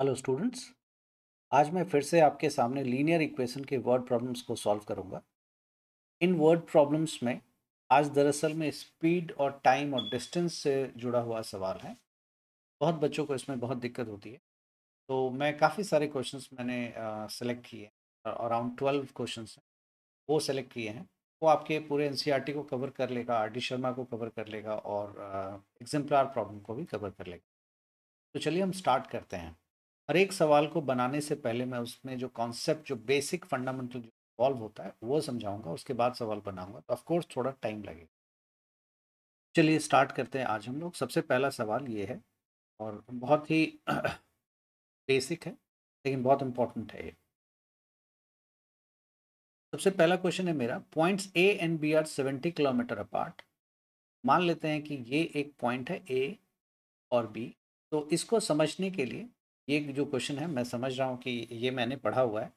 hello students आज मैं फिर से आपके सामने लीनियर इक्वेशन के वर्ड प्रॉब्लम्स को सॉल्व करूंगा इन वर्ड प्रॉब्लम्स में आज दरअसल में स्पीड और टाइम और डिस्टेंस से जुड़ा हुआ सवाल है बहुत बच्चों को इसमें बहुत दिक्कत होती है तो मैं काफ़ी सारे क्वेश्चंस मैंने सेलेक्ट किए हैं अराउंड ट्वेल्व क्वेश्चन वो सेलेक्ट किए हैं वो आपके पूरे एन e को कवर कर लेगा आर शर्मा को कवर कर लेगा और एग्जाम्पलार प्रॉब्लम को भी कवर कर लेगा तो चलिए हम स्टार्ट करते हैं हर एक सवाल को बनाने से पहले मैं उसमें जो कॉन्सेप्ट जो बेसिक फंडामेंटल जो इन्वॉल्व होता है वो समझाऊंगा उसके बाद सवाल बनाऊंगा तो ऑफकोर्स थोड़ा टाइम लगेगा चलिए स्टार्ट करते हैं आज हम लोग सबसे पहला सवाल ये है और बहुत ही बेसिक है लेकिन बहुत इम्पोर्टेंट है ये सबसे पहला क्वेश्चन है मेरा points A and B are seventy kilometre apart मान लेते हैं कि ये एक पॉइंट है ए और बी तो इसको समझने के लिए ये जो क्वेश्चन है मैं समझ रहा हूँ कि ये मैंने पढ़ा हुआ है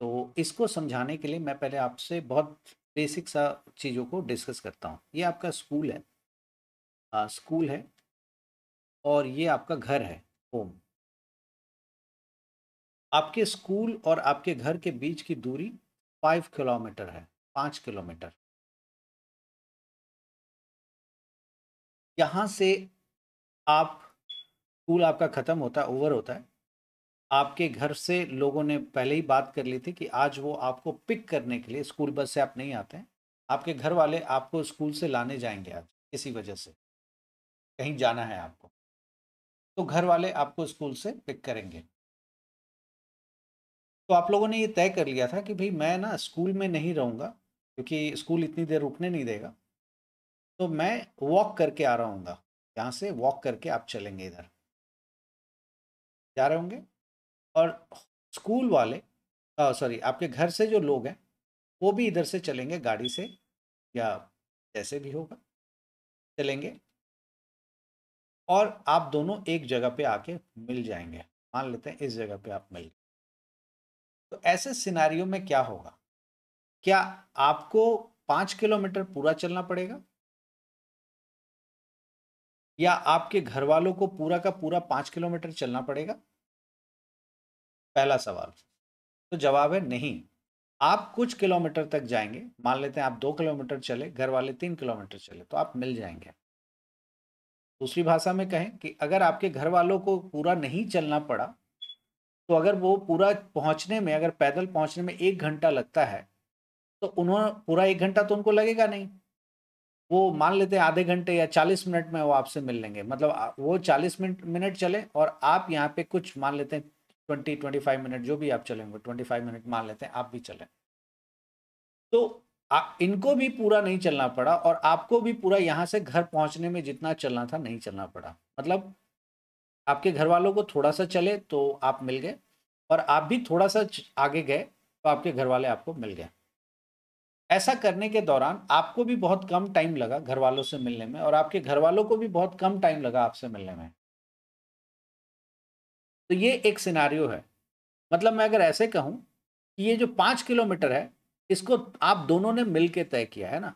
तो इसको समझाने के लिए मैं पहले आपसे बहुत बेसिक सा चीज़ों को डिस्कस करता हूँ ये आपका स्कूल है आ, स्कूल है और ये आपका घर है होम आपके स्कूल और आपके घर के बीच की दूरी फाइव किलोमीटर है पाँच किलोमीटर यहाँ से आप स्कूल आपका ख़त्म होता है ओवर होता है आपके घर से लोगों ने पहले ही बात कर ली थी कि आज वो आपको पिक करने के लिए स्कूल बस से आप नहीं आते हैं आपके घर वाले आपको स्कूल से लाने जाएंगे आज किसी वजह से कहीं जाना है आपको तो घर वाले आपको स्कूल से पिक करेंगे तो आप लोगों ने ये तय कर लिया था कि भाई मैं ना स्कूल में नहीं रहूँगा क्योंकि स्कूल इतनी देर रुकने नहीं देगा तो मैं वॉक करके आ रहा हूँ यहाँ से वॉक करके आप चलेंगे इधर जा रहे होंगे और स्कूल वाले सॉरी आपके घर से जो लोग हैं वो भी इधर से चलेंगे गाड़ी से या जैसे भी होगा चलेंगे और आप दोनों एक जगह पे आके मिल जाएंगे मान लेते हैं इस जगह पे आप मिल तो ऐसे सिनारियों में क्या होगा क्या आपको पाँच किलोमीटर पूरा चलना पड़ेगा या आपके घर वालों को पूरा का पूरा पाँच किलोमीटर चलना पड़ेगा पहला सवाल तो जवाब है नहीं आप कुछ किलोमीटर तक जाएंगे मान लेते हैं आप दो किलोमीटर चले घर वाले तीन किलोमीटर चले तो आप मिल जाएंगे दूसरी भाषा में कहें कि अगर आपके घर वालों को पूरा नहीं चलना पड़ा तो अगर वो पूरा पहुंचने में अगर पैदल पहुंचने में एक घंटा लगता है तो उन्होंने पूरा एक घंटा तो उनको लगेगा नहीं वो मान लेते हैं आधे घंटे या चालीस मिनट में वो आपसे मिल लेंगे मतलब वो चालीस मिनट मिनट चले और आप यहाँ पे कुछ मान लेते हैं ट्वेंटी ट्वेंटी फाइव मिनट जो भी आप चलेंगे ट्वेंटी फाइव मिनट मान लेते हैं आप भी चलें तो आ, इनको भी पूरा नहीं चलना पड़ा और आपको भी पूरा यहाँ से घर पहुँचने में जितना चलना था नहीं चलना पड़ा मतलब आपके घर वालों को थोड़ा सा चले तो आप मिल गए और आप भी थोड़ा सा आगे गए तो आपके घर वाले आपको मिल गए ऐसा करने के दौरान आपको भी बहुत कम टाइम लगा घर वालों से मिलने में और आपके घर वालों को भी बहुत कम टाइम लगा आपसे मिलने में तो ये एक सिनारियो है मतलब मैं अगर ऐसे कहूँ कि ये जो पाँच किलोमीटर है इसको आप दोनों ने मिल के तय किया है ना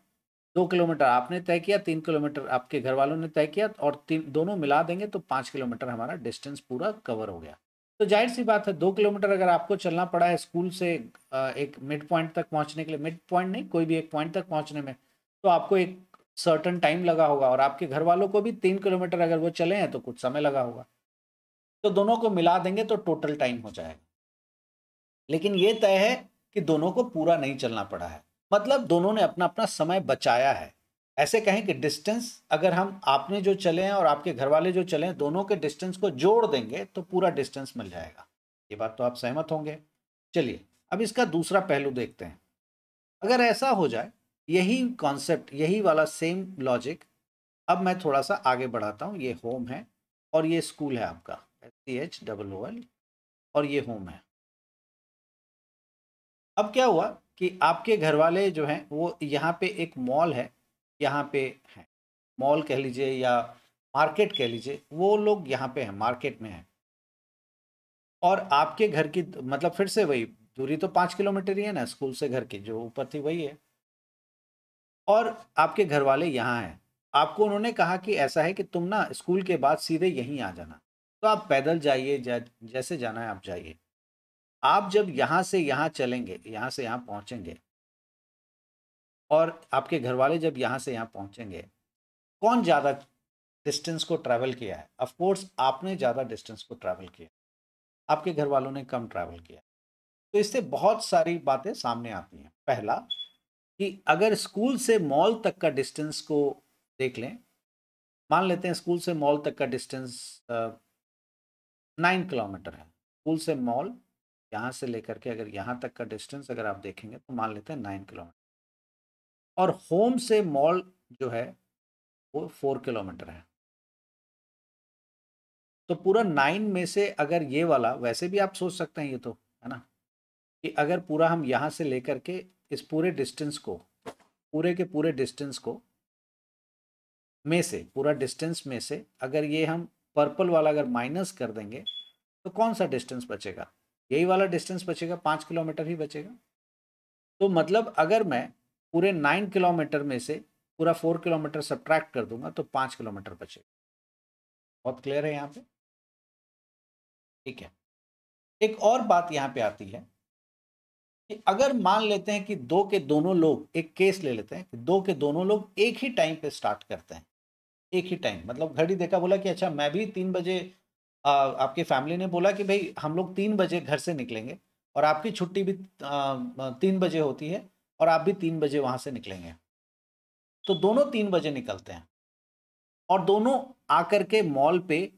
दो किलोमीटर आपने तय किया तीन किलोमीटर आपके घर वालों ने तय किया और तीन दोनों मिला देंगे तो पाँच किलोमीटर हमारा डिस्टेंस पूरा कवर हो गया तो जाहिर सी बात है दो किलोमीटर अगर आपको चलना पड़ा है स्कूल से एक मिड पॉइंट तक पहुंचने के लिए मिड पॉइंट नहीं कोई भी एक पॉइंट तक पहुंचने में तो आपको एक सर्टन टाइम लगा होगा और आपके घर वालों को भी तीन किलोमीटर अगर वो चले हैं तो कुछ समय लगा होगा तो दोनों को मिला देंगे तो टोटल टाइम हो जाएगा लेकिन ये तय है कि दोनों को पूरा नहीं चलना पड़ा है मतलब दोनों ने अपना अपना समय बचाया है ऐसे कहें कि डिस्टेंस अगर हम आपने जो चले हैं और आपके घर वाले जो चले हैं दोनों के डिस्टेंस को जोड़ देंगे तो पूरा डिस्टेंस मिल जाएगा ये बात तो आप सहमत होंगे चलिए अब इसका दूसरा पहलू देखते हैं अगर ऐसा हो जाए यही कॉन्सेप्ट यही वाला सेम लॉजिक अब मैं थोड़ा सा आगे बढ़ाता हूँ ये होम है और ये स्कूल है आपका S C H double O L और ये होम है अब क्या हुआ कि आपके घर वाले जो हैं वो यहाँ पे एक मॉल है यहाँ पे हैं मॉल कह लीजिए या मार्केट कह लीजिए वो लोग यहाँ पे हैं मार्केट में हैं और आपके घर की मतलब फिर से वही दूरी तो पाँच किलोमीटर ही है ना स्कूल से घर की जो ऊपर थी वही है और आपके घर वाले यहाँ हैं आपको उन्होंने कहा कि ऐसा है कि तुम ना स्कूल के बाद सीधे यहीं आ जाना तो आप पैदल जाइए जा, जैसे जाना है आप जाइए आप जब यहाँ से यहाँ चलेंगे यहाँ से यहाँ पहुँचेंगे और आपके घर वाले जब यहाँ से यहाँ पहुँचेंगे कौन ज़्यादा डिस्टेंस को ट्रैवल किया है ऑफ कोर्स आपने ज़्यादा डिस्टेंस को ट्रैवल किया आपके घर वालों ने कम ट्रैवल किया तो इससे बहुत सारी बातें सामने आती हैं पहला कि अगर स्कूल से मॉल तक का डिस्टेंस को देख लें मान लेते हैं स्कूल से मॉल तक का डिस्टेंस नाइन किलोमीटर है स्कूल से मॉल यहाँ से लेकर के अगर यहाँ तक का डिस्टेंस अगर आप देखेंगे तो मान लेते हैं नाइन किलोमीटर और होम से मॉल जो है वो फोर किलोमीटर है तो पूरा नाइन में से अगर ये वाला वैसे भी आप सोच सकते हैं ये तो है ना कि अगर पूरा हम यहाँ से लेकर के इस पूरे डिस्टेंस को पूरे के पूरे डिस्टेंस को में से पूरा डिस्टेंस में से अगर ये हम पर्पल वाला अगर माइनस कर देंगे तो कौन सा डिस्टेंस बचेगा यही वाला डिस्टेंस बचेगा पाँच किलोमीटर ही बचेगा तो मतलब अगर मैं पूरे नाइन किलोमीटर में से पूरा फोर किलोमीटर सब्ट्रैक्ट कर दूंगा तो पाँच किलोमीटर बचेगा बहुत क्लियर है यहाँ पे ठीक है एक और बात यहाँ पे आती है कि अगर मान लेते हैं कि दो के दोनों लोग एक केस ले लेते हैं कि दो के दोनों लोग एक ही टाइम पे स्टार्ट करते हैं एक ही टाइम मतलब घड़ी देखा बोला कि अच्छा मैं भी तीन बजे आ, आपकी फैमिली ने बोला कि भाई हम लोग तीन बजे घर से निकलेंगे और आपकी छुट्टी भी आ, तीन बजे होती है और आप भी तीन बजे वहां से निकलेंगे तो दोनों तीन बजे निकलते हैं और दोनों आकर के मॉल पे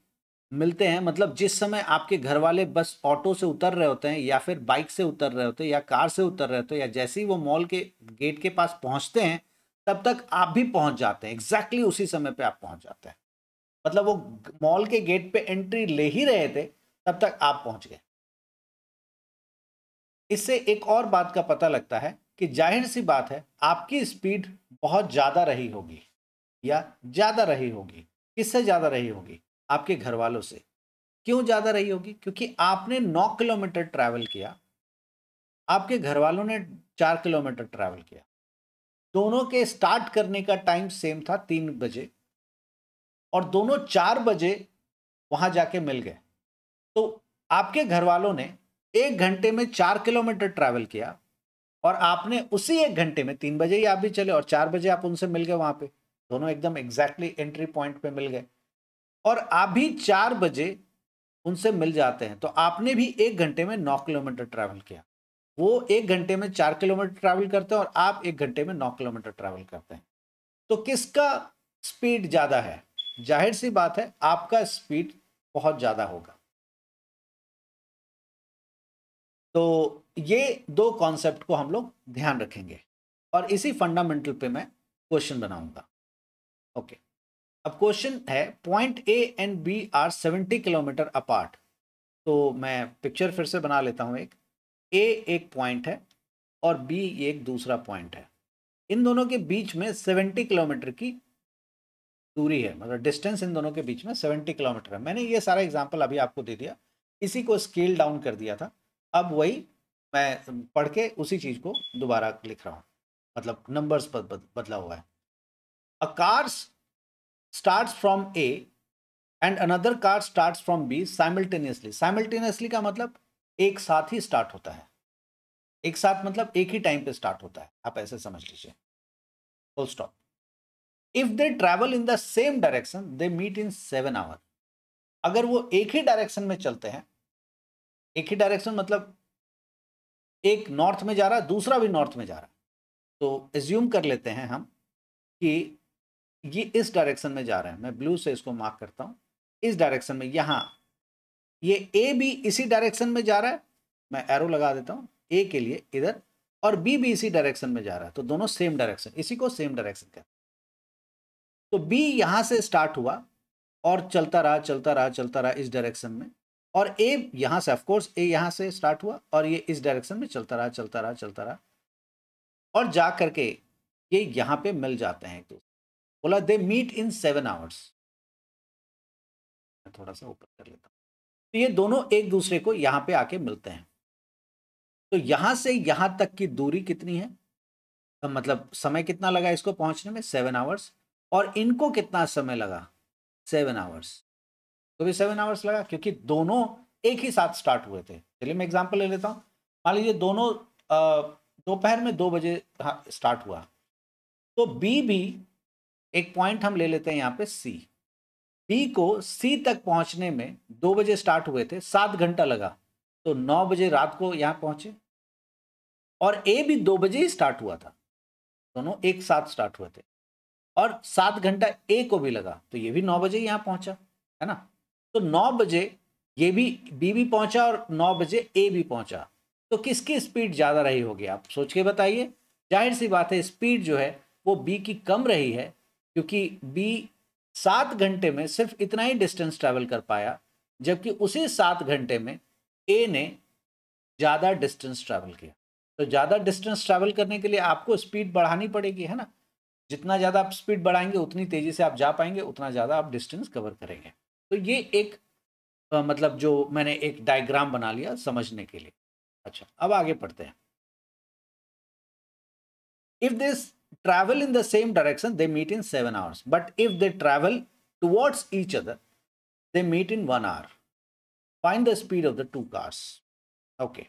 मिलते हैं मतलब जिस समय आपके घर वाले बस ऑटो से उतर रहे होते हैं या फिर बाइक से उतर रहे होते हैं या कार से उतर रहे होते हैं या जैसे ही वो मॉल के गेट के पास पहुंचते हैं तब तक आप भी पहुंच जाते हैं एग्जैक्टली exactly उसी समय पे आप पहुंच जाते हैं मतलब वो मॉल के गेट पे एंट्री ले ही रहे थे तब तक आप पहुंच गए इससे एक और बात का पता लगता है कि जाहिर सी बात है आपकी स्पीड बहुत ज़्यादा रही होगी या ज़्यादा रही होगी किससे ज़्यादा रही होगी आपके घर वालों से क्यों ज़्यादा रही होगी क्योंकि आपने नौ किलोमीटर ट्रैवल किया आपके घर वालों ने चार किलोमीटर ट्रैवल किया दोनों के स्टार्ट करने का टाइम सेम था तीन बजे और दोनों चार बजे वहां जाके मिल गए तो आपके घर वालों ने एक घंटे में चार किलोमीटर ट्रैवल किया और आपने उसी एक घंटे में तीन बजे ही आप भी चले और चार बजे आप उनसे मिल गए वहाँ पे दोनों एकदम एग्जैक्टली एंट्री पॉइंट पे मिल गए और आप भी चार बजे उनसे मिल जाते हैं तो आपने भी एक घंटे में नौ किलोमीटर ट्रैवल किया वो एक घंटे में चार किलोमीटर ट्रैवल करते हैं और आप एक घंटे में नौ किलोमीटर ट्रैवल करते हैं तो किसका स्पीड ज़्यादा है जाहिर सी बात है आपका स्पीड बहुत ज़्यादा होगा तो ये दो कॉन्सेप्ट को हम लोग ध्यान रखेंगे और इसी फंडामेंटल पे मैं क्वेश्चन बनाऊंगा ओके अब क्वेश्चन है point A and B are 70 kilometre apart तो मैं पिक्चर फिर से बना लेता हूँ एक ए एक पॉइंट है और बी एक दूसरा पॉइंट है इन दोनों के बीच में 70 किलोमीटर की दूरी है मतलब डिस्टेंस इन दोनों के बीच में 70 किलोमीटर है मैंने ये सारा एग्जाम्पल अभी आपको दे दिया इसी को स्केल डाउन कर दिया था अब वही मैं पढ़ के उसी चीज को दोबारा लिख रहा हूँ मतलब नंबर्स पर बदला हुआ है a car start from A and another car start from B simultaneously simultaneously का मतलब एक साथ ही स्टार्ट होता है एक साथ मतलब एक ही टाइम पे स्टार्ट होता है आप ऐसे समझ लीजिए full stop if they travel in the same direction they meet in seven hour अगर वो एक ही डायरेक्शन में चलते हैं एक ही डायरेक्शन मतलब एक नॉर्थ में जा रहा है दूसरा भी नॉर्थ में जा रहा है तो एज्यूम कर लेते हैं हम कि ये इस डायरेक्शन में जा रहे हैं मैं ब्लू से इसको मार्क करता हूँ इस डायरेक्शन में यहाँ ये ए भी इसी डायरेक्शन में जा रहा है मैं एरो लगा देता हूँ ए के लिए इधर और बी भी इसी डायरेक्शन में जा रहा है तो दोनों सेम डायरेक्शन इसी को सेम डायरेक्शन कहते हैं तो बी यहाँ से स्टार्ट हुआ और चलता रहा चलता रहा चलता रहा इस डायरेक्शन में और ए यहाँ से ऑफकोर्स ए यहाँ से स्टार्ट हुआ और ये इस डायरेक्शन में चलता रहा चलता रहा चलता रहा और जा करके ये यहाँ पे मिल जाते हैं तो बोला they meet in seven hours मैं थोड़ा सा ऊपर कर लेता तो ये दोनों एक दूसरे को यहाँ पे आके मिलते हैं तो यहाँ से यहाँ तक की दूरी कितनी है तो मतलब समय कितना लगा इसको पहुंचने में सेवन आवर्स और इनको कितना समय लगा सेवन आवर्स तो भी सेवन आवर्स लगा क्योंकि दोनों एक ही साथ स्टार्ट हुए थे चलिए मैं एग्जाम्पल ले लेता हूँ मान लीजिए दोनों दोपहर में दो बजे स्टार्ट हुआ तो बी भी एक पॉइंट हम ले लेते हैं यहाँ पे सी बी को सी तक पहुँचने में दो बजे स्टार्ट हुए थे सात घंटा लगा तो नौ बजे रात को यहाँ पहुँचे और ए भी दो बजे ही स्टार्ट हुआ था दोनों एक साथ स्टार्ट हुए थे और सात घंटा ए को भी लगा तो ये भी नौ बजे यहाँ पहुँचा है ना तो नौ बजे ये भी बी भी पहुंचा और नौ बजे ए भी पहुंचा तो किसकी स्पीड ज़्यादा रही होगी आप सोच के बताइए जाहिर सी बात है स्पीड जो है वो बी की कम रही है क्योंकि बी सात घंटे में सिर्फ इतना ही डिस्टेंस ट्रैवल कर पाया जबकि उसी सात घंटे में ए ने ज़्यादा डिस्टेंस ट्रैवल किया तो ज़्यादा डिस्टेंस ट्रैवल करने के लिए आपको स्पीड बढ़ानी पड़ेगी है ना जितना ज़्यादा आप स्पीड बढ़ाएंगे उतनी तेज़ी से आप जा पाएंगे उतना ज़्यादा आप डिस्टेंस कवर करेंगे तो ये एक आ, मतलब जो मैंने एक डायग्राम बना लिया समझने के लिए अच्छा अब आगे पढ़ते हैं if they travel in the same direction they meet in seven hours but if they travel towards each other they meet in one hour find the speed of the two cars okay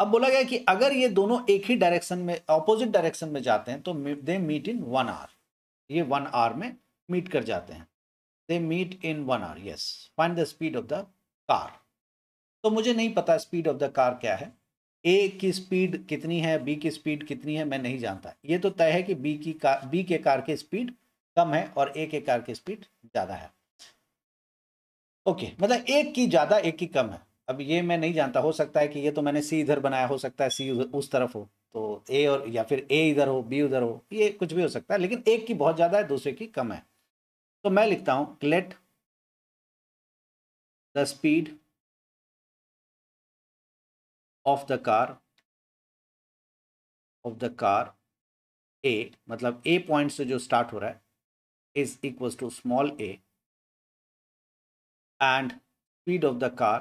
अब बोला गया कि अगर ये दोनों एक ही direction में ऑपोजिट डायरेक्शन में जाते हैं तो they meet in one hour ये वन आवर में मीट कर जाते हैं they meet in one our yes find the speed of the car तो मुझे नहीं पता स्पीड ऑफ द कार क्या है ए की स्पीड कितनी है बी की स्पीड कितनी है मैं नहीं जानता ये तो तय है कि बी की कार बी के कार की स्पीड कम है और ए के कार की स्पीड ज़्यादा है ओके okay, मतलब एक की ज़्यादा एक की कम है अब ये मैं नहीं जानता हो सकता है कि ये तो मैंने सी इधर बनाया हो सकता है सी उस तरफ हो तो ए और या फिर ए इधर हो बी उधर हो ये कुछ भी हो सकता है लेकिन एक की बहुत ज़्यादा है दूसरे की कम है तो मैं लिखता हूं let the speed of the car of the car A मतलब ए पॉइंट से जो स्टार्ट हो रहा है is equals to small A and speed of the car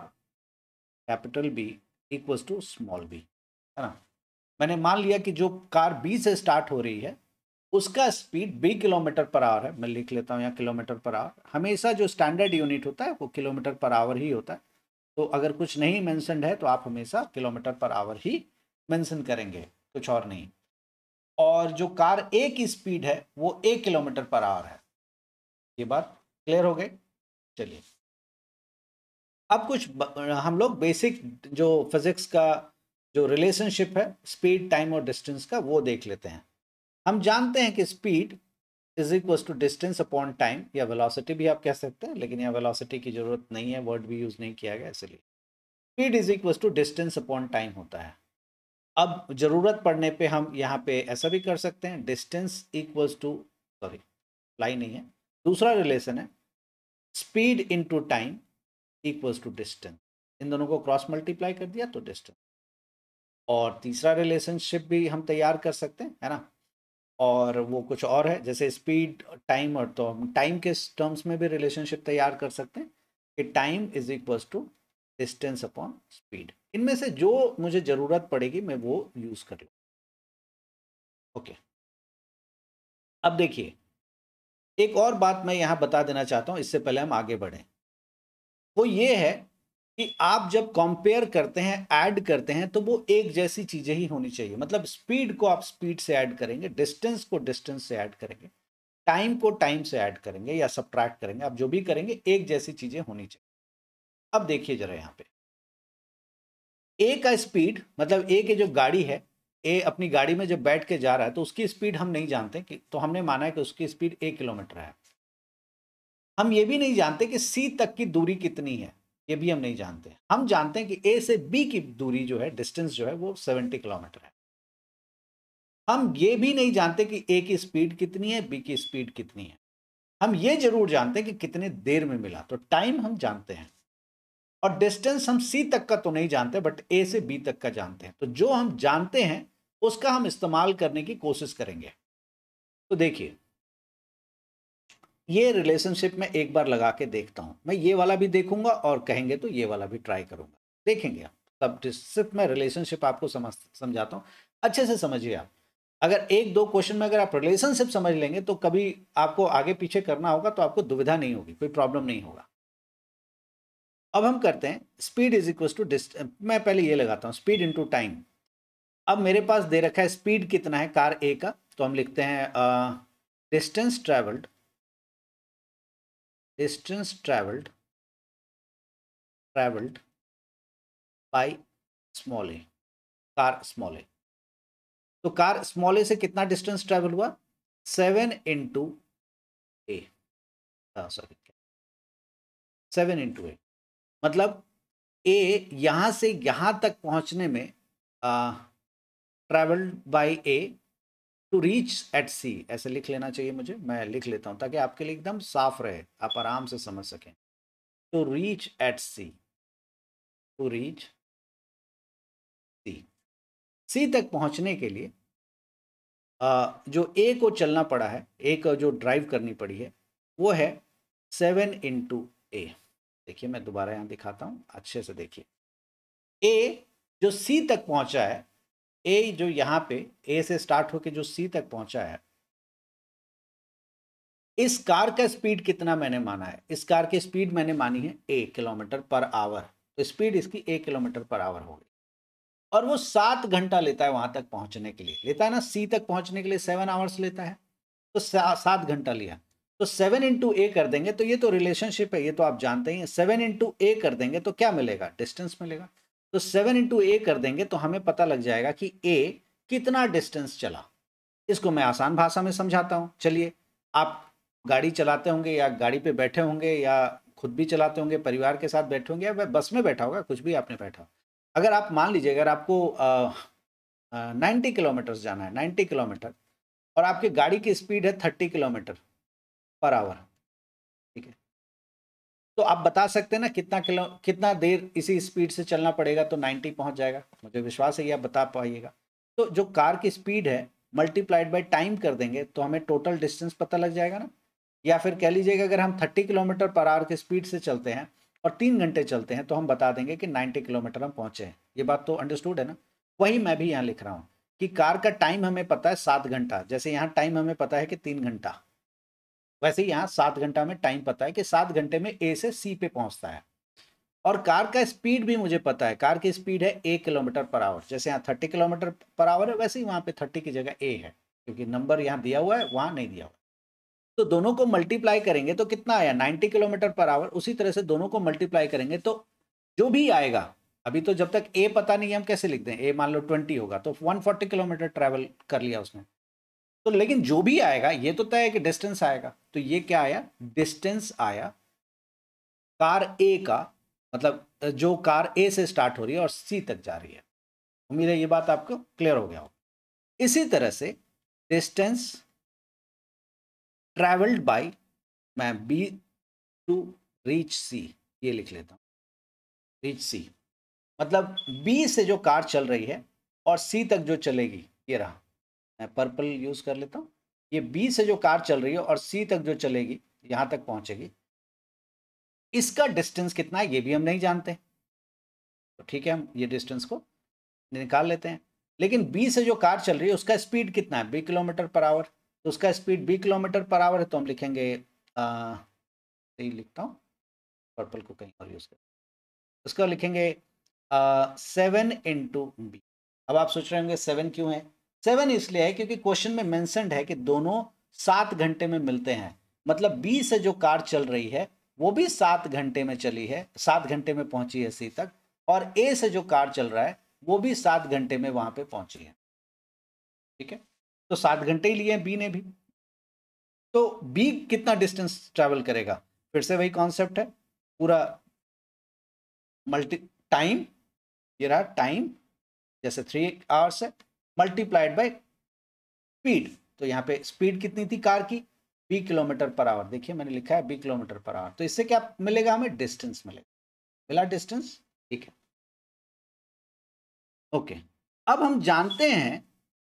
capital B equals to small B है ना मैंने मान लिया कि जो कार बी से स्टार्ट हो रही है उसका speed B kilometre per hour है मैं लिख लेता हूँ यहाँ किलोमीटर पर आवर हमेशा जो स्टैंडर्ड यूनिट होता है वो किलोमीटर पर आवर ही होता है तो अगर कुछ नहीं मैंसनड है तो आप हमेशा किलोमीटर पर आवर ही मैंसन करेंगे कुछ और नहीं और जो कार ए की स्पीड है वो एक किलोमीटर पर आवर है ये बात क्लियर हो गई चलिए अब कुछ हम लोग बेसिक जो फिजिक्स का जो रिलेशनशिप है स्पीड टाइम और डिस्टेंस का वो देख लेते हैं हम जानते हैं कि speed is equal to distance upon time या वेलोसिटी भी आप कह सकते हैं लेकिन यहाँ वेलोसिटी की जरूरत नहीं है वर्ड भी यूज़ नहीं किया गया इसलिए speed is equal to distance upon time होता है अब ज़रूरत पड़ने पे हम यहाँ पे ऐसा भी कर सकते हैं डिस्टेंस इक्वल्स टू सॉरी लाई नहीं है दूसरा रिलेशन है speed to time equals to distance इन दोनों को क्रॉस मल्टीप्लाई कर दिया तो डिस्टेंस और तीसरा रिलेशनशिप भी हम तैयार कर सकते हैं है ना और वो कुछ और है जैसे स्पीड टाइम और तो हम टाइम के टर्म्स में भी रिलेशनशिप तैयार कर सकते हैं कि time is equals to distance upon speed इनमें से जो मुझे ज़रूरत पड़ेगी मैं वो यूज़ कर लूँ ओके अब देखिए एक और बात मैं यहाँ बता देना चाहता हूँ इससे पहले हम आगे बढ़ें वो ये है कि आप जब कंपेयर करते हैं ऐड करते हैं तो वो एक जैसी चीज़ें ही होनी चाहिए मतलब स्पीड को आप स्पीड से ऐड करेंगे डिस्टेंस को डिस्टेंस से ऐड करेंगे टाइम को टाइम से ऐड करेंगे या सब करेंगे आप जो भी करेंगे एक जैसी चीज़ें होनी चाहिए अब देखिए जरा यहाँ पे ए का स्पीड मतलब ए के जो गाड़ी है ए अपनी गाड़ी में जब बैठ के जा रहा है तो उसकी स्पीड हम नहीं जानते कि तो हमने माना है कि उसकी स्पीड एक किलोमीटर है हम ये भी नहीं जानते कि सी तक की दूरी कितनी है ये भी हम नहीं जानते हम जानते हैं कि ए से बी की दूरी जो है डिस्टेंस जो है वो सेवेंटी किलोमीटर है हम ये भी नहीं जानते कि ए की स्पीड कितनी है बी की स्पीड कितनी है हम ये जरूर जानते हैं कि कितने देर में मिला तो टाइम हम जानते हैं और डिस्टेंस हम सी तक का तो नहीं जानते बट ए से बी तक का जानते हैं तो जो हम जानते हैं उसका हम इस्तेमाल करने की कोशिश करेंगे तो देखिए ये रिलेशनशिप में एक बार लगा के देखता हूँ मैं ये वाला भी देखूंगा और कहेंगे तो ये वाला भी ट्राई करूंगा देखेंगे आप तब सिर्फ मैं रिलेशनशिप आपको समझ समझाता हूँ अच्छे से समझिए आप अगर एक दो क्वेश्चन में अगर आप रिलेशनशिप समझ लेंगे तो कभी आपको आगे पीछे करना होगा तो आपको दुविधा नहीं होगी कोई प्रॉब्लम नहीं होगा अब हम करते हैं स्पीड इज इक्वल टू डिस्ट मैं पहले ये लगाता हूँ स्पीड इंटू टाइम अब मेरे पास दे रखा है स्पीड कितना है कार ए का तो हम लिखते हैं distance travelled distance traveled traveled by small a car small a तो कार स्मॉल ए से कितना डिस्टेंस ट्रेवल हुआ seven into A sorry seven into A मतलब ए यहाँ से यहाँ तक पहुँचने में travelled by A to reach at C ऐसे लिख लेना चाहिए मुझे मैं लिख लेता हूँ ताकि आपके लिए एकदम साफ रहे आप आराम से समझ सकें to reach at C to reach C C तक पहुँचने के लिए जो ए को चलना पड़ा है ए को जो ड्राइव करनी पड़ी है वो है सेवन इंटू ए देखिए मैं दोबारा यहाँ दिखाता हूँ अच्छे से देखिए ए जो सी तक पहुँचा है ए जो यहाँ पे ए से स्टार्ट होके जो सी तक पहुंचा है इस कार का स्पीड कितना मैंने माना है इस कार की स्पीड मैंने मानी है ए किलोमीटर पर आवर तो स्पीड इसकी ए किलोमीटर पर आवर होगी और वो सात घंटा लेता है वहां तक पहुंचने के लिए लेता है ना सी तक पहुंचने के लिए सेवन आवर्स लेता है तो सात घंटा लिया तो सेवन इंटू ए कर देंगे तो ये तो रिलेशनशिप है ये तो आप जानते ही सेवन इंटू ए कर देंगे तो क्या मिलेगा डिस्टेंस मिलेगा तो सेवन इंटू ए कर देंगे तो हमें पता लग जाएगा कि ए कितना डिस्टेंस चला इसको मैं आसान भाषा में समझाता हूँ चलिए आप गाड़ी चलाते होंगे या गाड़ी पे बैठे होंगे या खुद भी चलाते होंगे परिवार के साथ बैठे होंगे या बस में बैठा होगा कुछ भी आपने बैठा अगर आप मान लीजिए अगर आपको नाइन्टी किलोमीटर जाना है नाइन्टी किलोमीटर और आपकी गाड़ी की स्पीड है थर्टी किलोमीटर पर आवर तो आप बता सकते हैं ना कितना किलो कितना देर इसी स्पीड से चलना पड़ेगा तो 90 पहुंच जाएगा मुझे विश्वास है ये आप बता पाइएगा तो जो कार की स्पीड है मल्टीप्लाइड बाई टाइम कर देंगे तो हमें टोटल डिस्टेंस पता लग जाएगा ना या फिर कह लीजिएगा अगर हम थर्टी किलोमीटर पर आवर की स्पीड से चलते हैं और तीन घंटे चलते हैं तो हम बता देंगे कि नाइन्टी किलोमीटर हम पहुँचे हैं ये बात तो अंडरस्टूड है ना वही मैं भी यहाँ लिख रहा हूँ कि कार का टाइम हमें पता है सात घंटा जैसे यहाँ टाइम हमें पता है कि तीन घंटा वैसे यहाँ सात घंटा में टाइम पता है कि सात घंटे में ए से सी पे पहुंचता है और कार का स्पीड भी मुझे पता है कार की स्पीड है एक किलोमीटर पर आवर जैसे यहाँ थर्टी किलोमीटर पर आवर है वैसे ही वहाँ पे थर्टी की जगह ए है क्योंकि नंबर यहाँ दिया हुआ है वहाँ नहीं दिया हुआ तो दोनों को मल्टीप्लाई करेंगे तो कितना आया नाइन्टी किलोमीटर पर आवर उसी तरह से दोनों को मल्टीप्लाई करेंगे तो जो भी आएगा अभी तो जब तक ए पता नहीं है हम कैसे लिखते हैं ए मान लो ट्वेंटी होगा तो वन फोर्टी किलोमीटर ट्रैवल कर लिया उसने तो लेकिन जो भी आएगा ये तो तय है कि डिस्टेंस आएगा तो ये क्या आया डिस्टेंस आया कार ए का मतलब जो कार ए से स्टार्ट हो रही है और सी तक जा रही है उम्मीद है ये बात आपको क्लियर हो गया हो इसी तरह से डिस्टेंस ट्रेवल्ड बाई मैं बी टू रीच सी ये लिख लेता हूँ रीच सी मतलब बी से जो कार चल रही है और सी तक जो चलेगी ये रहा मैं पर्पल यूज़ कर लेता हूँ ये बी से जो कार चल रही है और सी तक जो चलेगी यहाँ तक पहुंचेगी इसका डिस्टेंस कितना है ये भी हम नहीं जानते तो ठीक है हम ये डिस्टेंस को निकाल लेते हैं लेकिन बी से जो कार चल रही है उसका स्पीड कितना है बी किलोमीटर पर आवर तो उसका speed B kilometre per hour है तो हम लिखेंगे यही लिखता हूँ पर्पल को कहीं और यूज़ कर उसका लिखेंगे सेवन इंटू बी अब आप सोच रहे होंगे सेवन क्यों है सेवन इसलिए है क्योंकि क्वेश्चन में मैंसेंड है कि दोनों सात घंटे में मिलते हैं मतलब बी से जो कार चल रही है वो भी सात घंटे में चली है सात घंटे में पहुंची है सी तक और ए से जो कार चल रहा है वो भी सात घंटे में वहां पे पहुंची है ठीक है तो सात घंटे ही लिए बी ने भी तो बी कितना डिस्टेंस ट्रेवल करेगा फिर से वही कॉन्सेप्ट है पूरा मल्टी टाइम ये रहा टाइम जैसे थ्री आवर्स है मल्टीप्लाइड बाय स्पीड तो यहाँ पे स्पीड कितनी थी कार की बी किलोमीटर पर आवर देखिए मैंने लिखा है बी किलोमीटर पर आवर तो इससे क्या मिलेगा हमें डिस्टेंस मिलेगा मिला डिस्टेंस ठीक है ओके अब हम जानते हैं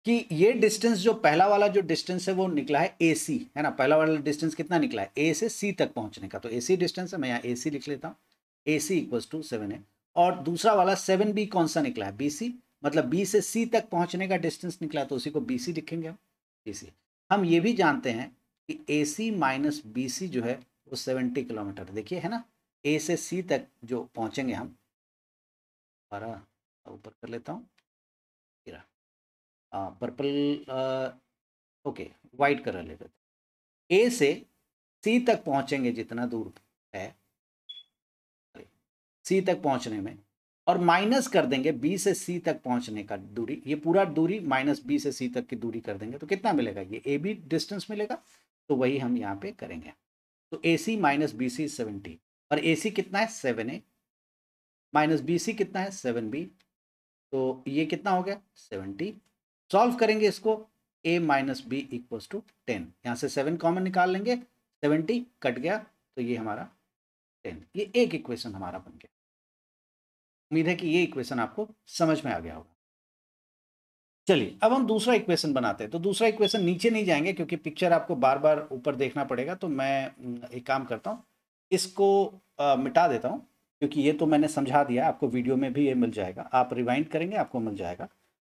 कि ये डिस्टेंस जो पहला वाला जो डिस्टेंस है वो निकला है ए सी है ना पहला वाला डिस्टेंस कितना निकला है ए से सी तक पहुंचने का तो ए सी डिस्टेंस है मैं यहाँ ए सी लिख लेता हूँ A C equals to seven है और दूसरा वाला सेवन बी कौन सा निकला है बी सी मतलब बी से सी तक पहुंचने का डिस्टेंस निकला तो उसी को बी सी लिखेंगे हम ए सी हम ये भी जानते हैं कि ए सी माइनस बी सी जो है वो सेवेंटी किलोमीटर देखिए है ना ए से सी तक जो पहुंचेंगे हम बारह ऊपर कर लेता हूँ पर्पल ओके वाइट कलर ले लेते ए से सी तक पहुंचेंगे जितना दूर है सी तक पहुंचने में और माइनस कर देंगे बी से सी तक पहुंचने का दूरी ये पूरा दूरी माइनस बी से सी तक की दूरी कर देंगे तो कितना मिलेगा ये ए बी डिस्टेंस मिलेगा तो वही हम यहाँ पे करेंगे तो A C minus B C seventy और ए सी कितना है seven A minus B C कितना है सेवन बी तो ये कितना हो गया सेवेंटी सॉल्व करेंगे इसको A minus B equals to ten यहाँ से सेवन कॉमन निकाल लेंगे सेवेंटी कट गया तो ये हमारा टेन ये एक इक्वेशन हमारा बन गया उम्मीद है कि ये इक्वेशन आपको समझ में आ गया होगा चलिए अब हम दूसरा इक्वेशन बनाते हैं तो दूसरा इक्वेशन नीचे नहीं जाएंगे क्योंकि पिक्चर आपको बार बार ऊपर देखना पड़ेगा तो मैं एक काम करता हूँ इसको आ, मिटा देता हूँ क्योंकि ये तो मैंने समझा दिया आपको वीडियो में भी ये मिल जाएगा आप रिवाइंड करेंगे आपको मिल जाएगा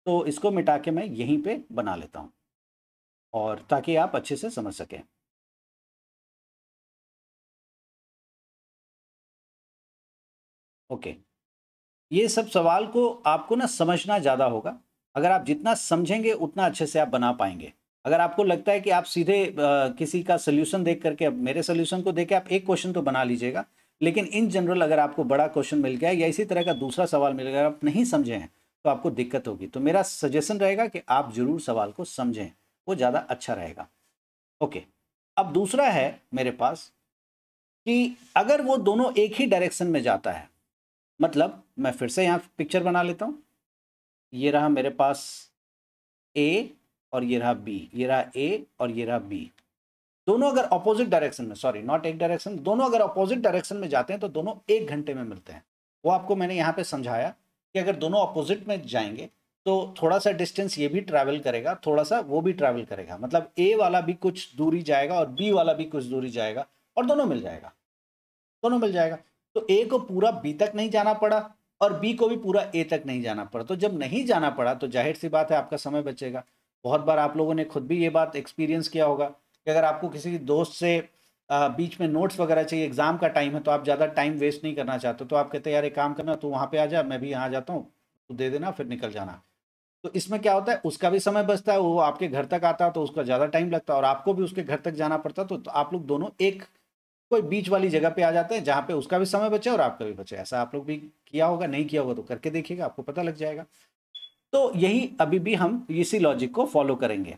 तो इसको मिटा के मैं यहीं पर बना लेता हूँ और ताकि आप अच्छे से समझ सकें ओके ये सब सवाल को आपको ना समझना ज़्यादा होगा अगर आप जितना समझेंगे उतना अच्छे से आप बना पाएंगे अगर आपको लगता है कि आप सीधे आ, किसी का सोल्यूशन देख करके अब मेरे सोल्यूशन को देख के आप एक क्वेश्चन तो बना लीजिएगा लेकिन इन जनरल अगर आपको बड़ा क्वेश्चन मिल गया या इसी तरह का दूसरा सवाल मिल गया आप नहीं समझे हैं तो आपको दिक्कत होगी तो मेरा सजेशन रहेगा कि आप जरूर सवाल को समझें वो ज़्यादा अच्छा रहेगा ओके अब दूसरा है मेरे पास कि अगर वो दोनों एक ही डायरेक्शन में जाता है मतलब मैं फिर से यहाँ पिक्चर बना लेता हूँ ये रहा मेरे पास ए और ये रहा बी ये रहा ए और ये रहा बी दोनों अगर अपोजिट डायरेक्शन में सॉरी नॉट एक डायरेक्शन दोनों अगर अपोजिट डायरेक्शन में जाते हैं तो दोनों एक घंटे में मिलते हैं वो आपको मैंने यहाँ पे समझाया कि अगर दोनों अपोजिट में जाएंगे तो थोड़ा सा डिस्टेंस ये भी ट्रैवल करेगा थोड़ा सा वो भी ट्रैवल करेगा मतलब ए वाला भी कुछ दूरी जाएगा और बी वाला भी कुछ दूरी जाएगा और दोनों मिल जाएगा दोनों मिल जाएगा तो ए को पूरा बी तक नहीं जाना पड़ा और बी को भी पूरा ए तक नहीं जाना पड़ा तो जब नहीं जाना पड़ा तो जाहिर सी बात है आपका समय बचेगा बहुत बार आप लोगों ने खुद भी ये बात एक्सपीरियंस किया होगा कि अगर आपको किसी दोस्त से बीच में नोट्स वगैरह चाहिए एग्ज़ाम का टाइम है तो आप ज़्यादा टाइम वेस्ट नहीं करना चाहते तो आप कहते यार एक काम करना तो वहाँ पे आ जा मैं भी यहाँ जाता हूँ तो दे देना फिर निकल जाना तो इसमें क्या होता है उसका भी समय बचता है वो आपके घर तक आता तो उसका ज़्यादा टाइम लगता है और आपको भी उसके घर तक जाना पड़ता तो, तो आप लोग दोनों एक कोई बीच वाली जगह पे आ जाते हैं जहाँ पे उसका भी समय बचे और आपका भी बचे ऐसा आप लोग भी किया होगा नहीं किया होगा तो करके देखिएगा आपको पता लग जाएगा तो यही अभी भी हम इसी लॉजिक को फॉलो करेंगे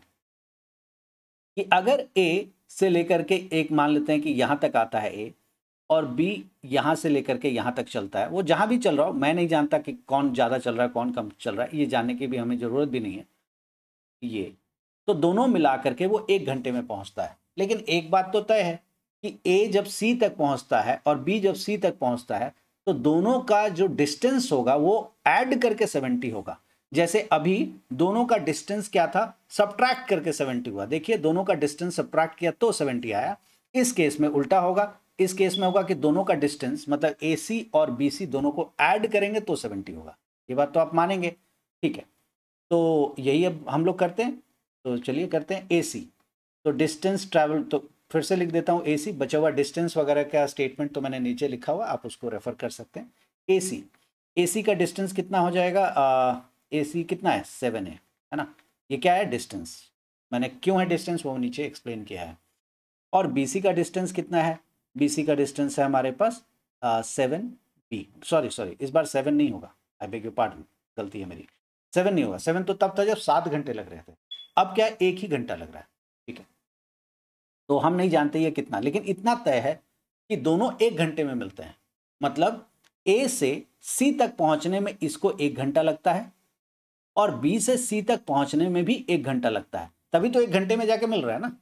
कि अगर ए से लेकर के एक मान लेते हैं कि यहाँ तक आता है ए और बी यहाँ से लेकर के यहाँ तक चलता है वो जहाँ भी चल रहा हो मैं नहीं जानता कि कौन ज़्यादा चल रहा है कौन कम चल रहा है ये जानने की भी हमें ज़रूरत भी नहीं है ये तो दोनों मिला करके वो एक घंटे में पहुँचता है लेकिन एक बात तो तय है कि ए जब सी तक पहुंचता है और बी जब सी तक पहुंचता है तो दोनों का जो डिस्टेंस होगा वो ऐड करके सेवेंटी होगा जैसे अभी दोनों का डिस्टेंस क्या था सब्ट्रैक्ट करके सेवेंटी हुआ देखिए दोनों का डिस्टेंस सब्ट्रैक्ट किया तो सेवेंटी आया इस केस में उल्टा होगा इस केस में होगा कि दोनों का डिस्टेंस मतलब ए सी और बी सी दोनों को ऐड करेंगे तो सेवेंटी होगा ये बात तो आप मानेंगे ठीक है तो यही अब हम लोग करते हैं तो चलिए करते हैं ए सी तो डिस्टेंस ट्रैवल तो फिर से लिख देता हूँ ए सी बचा हुआ डिस्टेंस वगैरह का स्टेटमेंट तो मैंने नीचे लिखा हुआ आप उसको रेफर कर सकते हैं ए सी ए सी का डिस्टेंस कितना हो जाएगा ए सी कितना है सेवन है है ना ये क्या है डिस्टेंस मैंने क्यों है डिस्टेंस वो नीचे एक्सप्लेन किया है और बी सी का डिस्टेंस कितना है बी सी का डिस्टेंस है हमारे पास सेवन बी सॉरी सॉरी इस बार सेवन नहीं होगा आई बेग यू पार्टन गलती है मेरी सेवन नहीं होगा सेवन तो तब था जब सात घंटे लग रहे थे अब क्या एक ही घंटा लग रहा है ठीक है तो हम नहीं जानते ये कितना लेकिन इतना तय है कि दोनों एक घंटे में मिलते हैं मतलब ए से सी तक पहुंचने में इसको एक घंटा लगता है और बी से सी तक पहुंचने में भी एक घंटा लगता है तभी तो एक घंटे में जाके मिल रहा है ना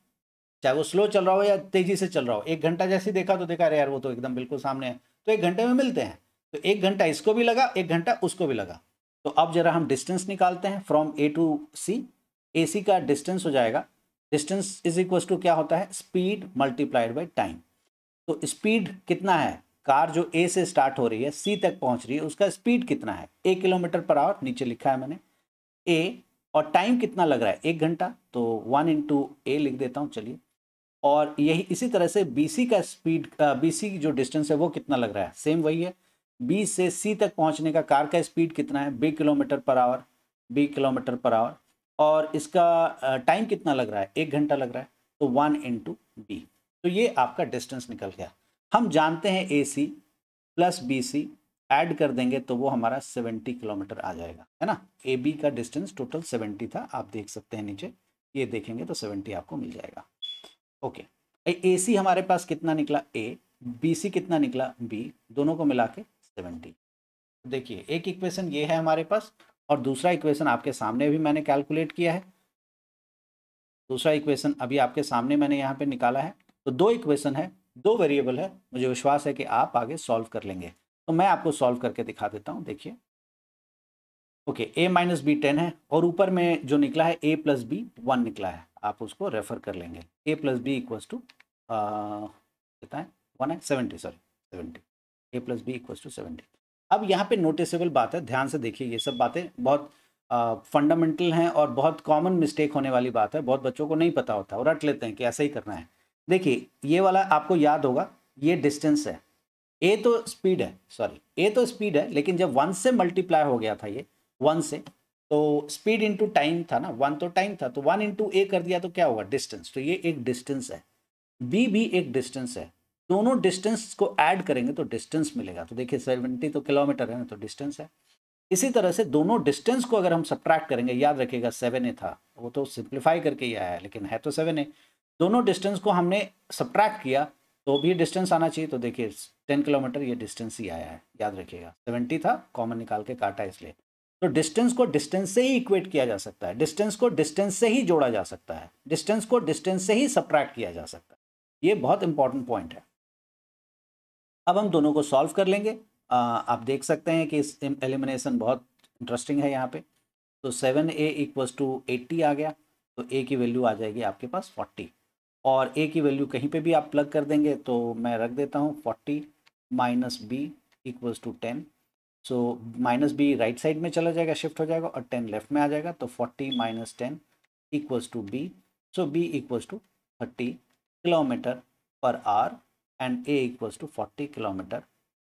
चाहे वो स्लो चल रहा हो या तेजी से चल रहा हो एक घंटा जैसे देखा तो देखा अरे यार वो तो एकदम बिल्कुल सामने है तो एक घंटे में मिलते हैं तो एक घंटा इसको भी लगा एक घंटा उसको भी लगा तो अब जरा हम डिस्टेंस निकालते हैं फ्रॉम ए टू सी ए सी का डिस्टेंस हो जाएगा डिस्टेंस इज इक्वल टू क्या होता है स्पीड मल्टीप्लाइड बाई टाइम तो स्पीड कितना है कार जो ए से स्टार्ट हो रही है सी तक पहुंच रही है उसका स्पीड कितना है ए किलोमीटर पर आवर नीचे लिखा है मैंने ए और टाइम कितना लग रहा है एक घंटा तो वन इंटू ए लिख देता हूँ चलिए और यही इसी तरह से बी सी का स्पीड बी सी जो डिस्टेंस है वो कितना लग रहा है सेम वही है बी से सी तक पहुंचने का कार का स्पीड कितना है B kilometre per hour B kilometre per hour और इसका टाइम कितना लग रहा है एक घंटा लग रहा है तो वन इंटू बी तो ये आपका डिस्टेंस निकल गया हम जानते हैं A C plus B C add कर देंगे तो वो हमारा सेवेंटी किलोमीटर आ जाएगा है ना ए बी का डिस्टेंस टोटल सेवेंटी था आप देख सकते हैं नीचे ये देखेंगे तो सेवेंटी आपको मिल जाएगा ओके ए सी हमारे पास कितना निकला ए बी सी कितना निकला बी दोनों को मिला के सेवेंटी देखिए एक इक्वेशन ये है हमारे पास और दूसरा इक्वेशन आपके सामने भी मैंने कैलकुलेट किया है दूसरा इक्वेशन अभी आपके सामने मैंने यहाँ पे निकाला है तो दो इक्वेशन है दो वेरिएबल है मुझे विश्वास है कि आप आगे सॉल्व कर लेंगे तो मैं आपको सॉल्व करके दिखा देता हूँ देखिए okay A minus B ten है और ऊपर में जो निकला है ए प्लस बी वन निकला है आप उसको रेफर कर लेंगे A plus B equals to कितना है वन है seventy sorry seventy A plus B equals to seventy अब यहाँ पे नोटिसेबल बात है ध्यान से देखिए ये सब बातें बहुत फंडामेंटल हैं और बहुत कॉमन मिस्टेक होने वाली बात है बहुत बच्चों को नहीं पता होता और रट लेते हैं कि ऐसा ही करना है देखिए ये वाला आपको याद होगा ये डिस्टेंस है ए तो स्पीड है सॉरी ए तो स्पीड है लेकिन जब वन से मल्टीप्लाई हो गया था ये वन से तो स्पीड इंटू टाइम था ना वन तो टाइम था तो वन इंटू ए कर दिया तो क्या होगा डिस्टेंस तो ये एक डिस्टेंस है बी भी एक डिस्टेंस है दोनों डिस्टेंस को ऐड करेंगे तो डिस्टेंस मिलेगा तो देखिए सेवेंटी तो किलोमीटर है ना तो डिस्टेंस है इसी तरह से दोनों डिस्टेंस को अगर हम सब्ट्रैक्ट करेंगे याद रखिएगा सेवन ए था वो तो सिंप्लीफाई करके ही आया है लेकिन है तो सेवन ए दोनों डिस्टेंस को हमने सब्ट्रैक्ट किया तो भी डिस्टेंस आना चाहिए तो देखिए टेन किलोमीटर ये डिस्टेंस ही आया है याद रखिएगा सेवेंटी था कॉमन निकाल के काटा इसलिए तो डिस्टेंस को डिस्टेंस से ही इक्वेट किया जा सकता है डिस्टेंस को डिस्टेंस से ही जोड़ा जा सकता है डिस्टेंस को डिस्टेंस से ही सब्ट्रैक्ट किया जा सकता है ये बहुत इंपॉर्टेंट पॉइंट है अब हम दोनों को सॉल्व कर लेंगे आ, आप देख सकते हैं कि एलिमिनेशन बहुत इंटरेस्टिंग है यहाँ पे तो seven A equals to eighty आ गया तो ए की वैल्यू आ जाएगी आपके पास फोर्टी और ए की वैल्यू कहीं पे भी आप प्लग कर देंगे तो मैं रख देता हूँ forty minus B equals to ten so minus B right side में चला जाएगा शिफ्ट हो जाएगा और टेन लेफ्ट में आ जाएगा तो forty minus ten equal to B so B equal to thirty kilometre per hour and A equals to forty kilometre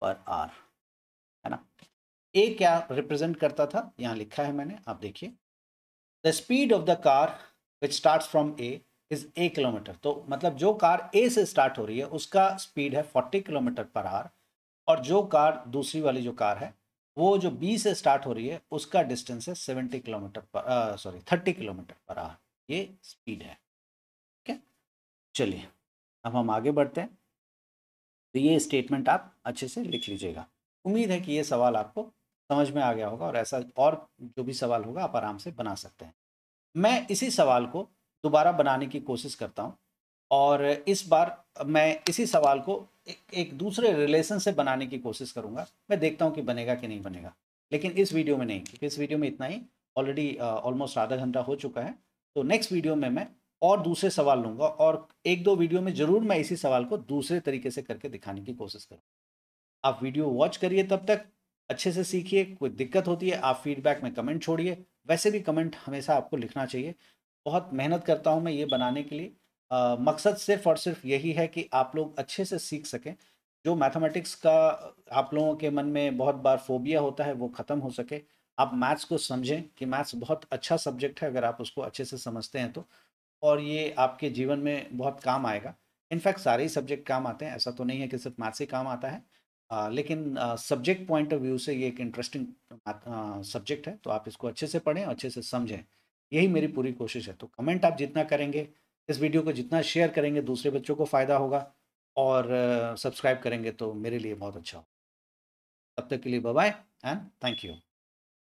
per hour है ना ए क्या रिप्रेजेंट करता था यहाँ लिखा है मैंने आप देखिए the speed of the car which start from A is A kilometre तो मतलब जो कार ए से स्टार्ट हो रही है उसका स्पीड है फोर्टी किलोमीटर पर आर और जो कार दूसरी वाली जो कार है वो जो बी से स्टार्ट हो रही है उसका डिस्टेंस है seventy kilometre per sorry thirty kilometre per hour ये स्पीड है ठीक है चलिए अब हम आगे बढ़ते हैं तो ये स्टेटमेंट आप अच्छे से लिख लीजिएगा उम्मीद है कि ये सवाल आपको समझ में आ गया होगा और ऐसा और जो भी सवाल होगा आप आराम से बना सकते हैं मैं इसी सवाल को दोबारा बनाने की कोशिश करता हूँ और इस बार मैं इसी सवाल को एक दूसरे रिलेशन से बनाने की कोशिश करूँगा मैं देखता हूँ कि बनेगा कि नहीं बनेगा लेकिन इस वीडियो में नहीं क्योंकि इस वीडियो में इतना ही ऑलरेडी ऑलमोस्ट आधा घंटा हो चुका है तो नेक्स्ट वीडियो में मैं और दूसरे सवाल लूँगा और एक दो वीडियो में ज़रूर मैं इसी सवाल को दूसरे तरीके से करके दिखाने की कोशिश करूँ आप वीडियो वॉच करिए तब तक अच्छे से सीखिए कोई दिक्कत होती है आप फीडबैक में कमेंट छोड़िए वैसे भी कमेंट हमेशा आपको लिखना चाहिए बहुत मेहनत करता हूँ मैं ये बनाने के लिए आ, मकसद सिर्फ और सिर्फ यही है कि आप लोग अच्छे से सीख सकें जो मैथमेटिक्स का आप लोगों के मन में बहुत बार फोबिया होता है वो ख़त्म हो सके आप मैथ्स को समझें कि मैथ्स बहुत अच्छा सब्जेक्ट है अगर आप उसको अच्छे से समझते हैं तो और ये आपके जीवन में बहुत काम आएगा इनफैक्ट सारे ही सब्जेक्ट काम आते हैं ऐसा तो नहीं है कि सिर्फ मैथ्स ही काम आता है आ, लेकिन सब्जेक्ट पॉइंट ऑफ व्यू से ये एक इंटरेस्टिंग सब्जेक्ट है तो आप इसको अच्छे से पढ़ें अच्छे से समझें यही मेरी पूरी कोशिश है तो कमेंट आप जितना करेंगे इस वीडियो को जितना शेयर करेंगे दूसरे बच्चों को फ़ायदा होगा और सब्सक्राइब करेंगे तो मेरे लिए बहुत अच्छा होगा तब तक के लिए बाय एंड थैंक यू